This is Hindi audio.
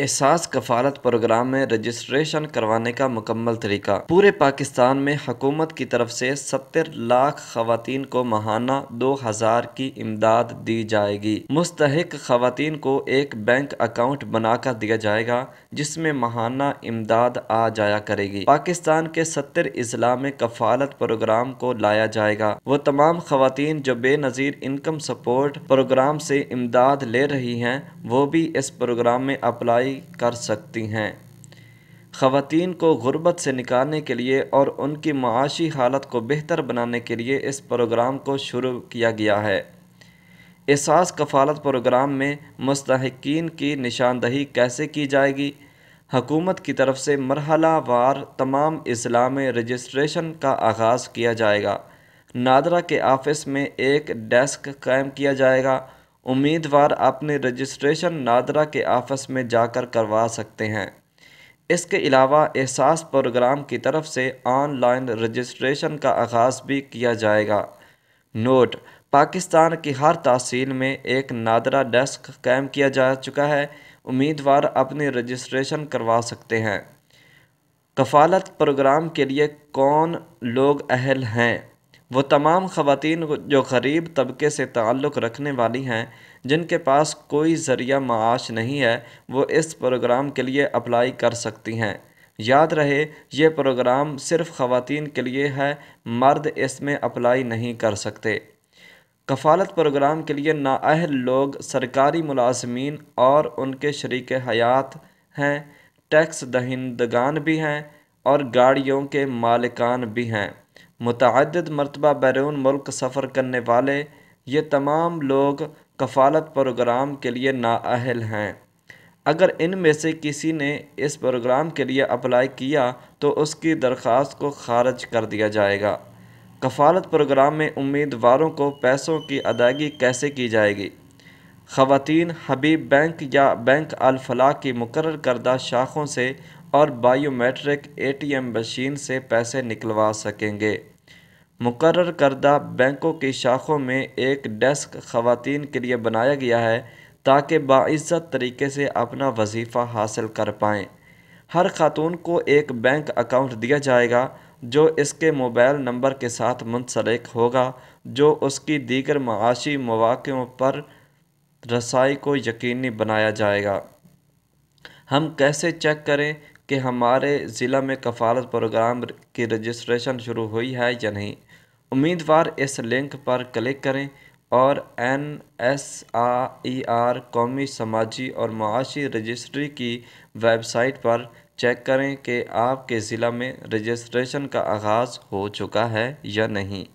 एहसास कफालत प्रोग्राम में रजिस्ट्रेशन करवाने का मुकम्मल तरीका पूरे पाकिस्तान में हुकूमत की तरफ से सत्तर लाख खातन को माहाना दो हज़ार की इमदाद दी जाएगी मुस्तक खातन को एक बैंक अकाउंट बनाकर दिया जाएगा जिसमें माहाना इमदाद आ जाया करेगी पाकिस्तान के सत्तर अजला में कफालत प्रोग्राम को लाया जाएगा वो तमाम खातन जो बेनज़ीर इनकम सपोर्ट प्रोग्राम से इमदाद ले रही हैं वो भी इस प्रोग्राम में अप्लाई अप्लाई कर सकती हैं ख़वातीन को ग़ुरबत से निकालने के लिए और उनकी माशी हालत को बेहतर बनाने के लिए इस प्रोग्राम को शुरू किया गया है एहसास कफ़ालत प्रोग्राम में मस्तकिन की निशानदही कैसे की जाएगी हकूमत की तरफ से मरहला वार तमाम इस्लाम में रजिस्ट्रेशन का आगाज़ किया जाएगा नादरा के ऑफ़िस में एक डेस्क कायम किया जाएगा उम्मीदवार अपने रजिस्ट्रेशन नादरा के ऑफिस में जाकर करवा सकते हैं इसके अलावा एहसास प्रोग्राम की तरफ से ऑनलाइन रजिस्ट्रेशन का आगाज़ भी किया जाएगा नोट पाकिस्तान की हर तहसील में एक नादरा डेस्क कायम किया जा चुका है उम्मीदवार अपनी रजिस्ट्रेशन करवा सकते हैं कफालत प्रोग्राम के लिए कौन लोग अहल हैं वो तमाम ख़वातीन जो गरीब तबके से ताल्लुक़ रखने वाली हैं जिनके पास कोई ज़रिया माश नहीं है वो इस प्रोग्राम के लिए अप्लाई कर सकती हैं याद रहे ये प्रोग्राम सिर्फ ख़वातीन के लिए है मर्द इसमें अप्लाई नहीं कर सकते कफालत प्रोग्राम के लिए नाअहल लोग सरकारी मुलाजमीन और उनके शरीक हयात हैं टैक्स दहिंदगान भी हैं और गाड़ियों के मालिकान भी हैं मुतद मरतबा बैरून मुल्क सफ़र करने वाले ये तमाम लोग कफ़ालत प्रोग्राम के लिए नाअहल हैं अगर इन में से किसी ने इस प्रोग्राम के लिए अप्लाई किया तो उसकी दरख्वास्त को खारज कर दिया जाएगा कफ़ालत प्रोग्राम में उम्मीदवारों को पैसों की अदायगी कैसे की जाएगी ख़वातीन हबीब बैंक या बैंक अलफला की मुकर करदा शाखों से और बायोमेट्रिक एटीएम मशीन से पैसे निकलवा सकेंगे मुकर करदा बैंकों की शाखों में एक डेस्क खवातीन के लिए बनाया गया है ताकि बाइज़्ज़त तरीके से अपना वजीफ़ा हासिल कर पाएँ हर खातून को एक बैंक अकाउंट दिया जाएगा जो इसके मोबाइल नंबर के साथ मुंसलिक होगा जो उसकी दीगर माशी मौक़ों पर रसाई को यकीनी बनाया जाएगा हम कैसे चेक करें कि हमारे ज़िला में कफ़ालत प्रोग्राम की रजिस्ट्रेशन शुरू हुई है या नहीं उम्मीदवार इस लिंक पर क्लिक करें और N S I R कौमी समाजी और माशी रजिस्ट्री की वेबसाइट पर चेक करें कि आपके ज़िला में रजिस्ट्रेशन का आगाज़ हो चुका है या नहीं